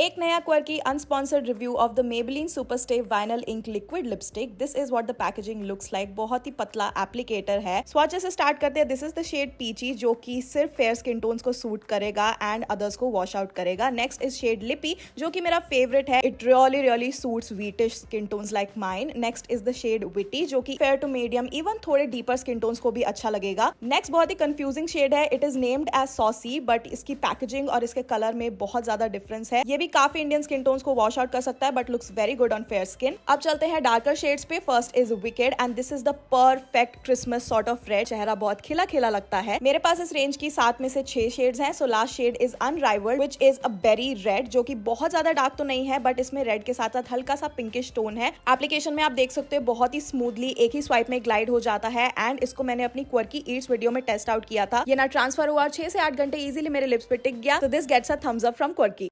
एक नया quirky unsponsored review of the Maybelline stay vinyl ink liquid lipstick this is what the packaging looks like बहुत ही पतला applicator है स्वाचे से स्टार्ट करते हैं this is the shade peachy जो कि सिर्फ फेयर स्किन टोन को सूट करेगा एंड अदर्स को वॉश आउट करेगा नेक्स्ट इज शेड लिपी जो कि मेरा फेवरेट है it really really suit wheatish skin tone like mine next is the shade witty जो की फेयर टू मीडियम इवन थोड़े डीपर स्किन टोन को भी अच्छा लगेगा नेक्स्ट बहुत ही कंफ्यूजिंग शेड है it is named as saucy but इसकी पैकेजिंग और इसके कलर में बहुत ज्यादा डिफरेंस है ये भी काफी इंडियन स्किन टोन्स को वॉश आउट कर सकता है but looks very good on fair skin अब चलते हैं डार्कर शेड्स पे first is wicked and this is the perfect Christmas sort of red चेहरा बहुत खिला खिला लगता है मेरे पास इस रेंज की सात में से छह शेड्स हैं so last shade is unrivalled which is a berry red जो कि बहुत ज्यादा डार्क तो नहीं है बट इसमें रेड के साथ साथ हल्का सा पिंकिश टोन है एप्लीकेशन में आप देख सकते हो बहुत ही स्मूथली एक ही स्वाइप में ग्लाइड हो जाता है एंड इसको मैंने अपनी क्वर्की ईट्स वीडियो में टेस्ट आउट किया था ये ना ट्रांसफर हुआ छह से आठ घंटे इजिली मेरे लिप्स पे टिक गया तो this gets a thumbs up from quirky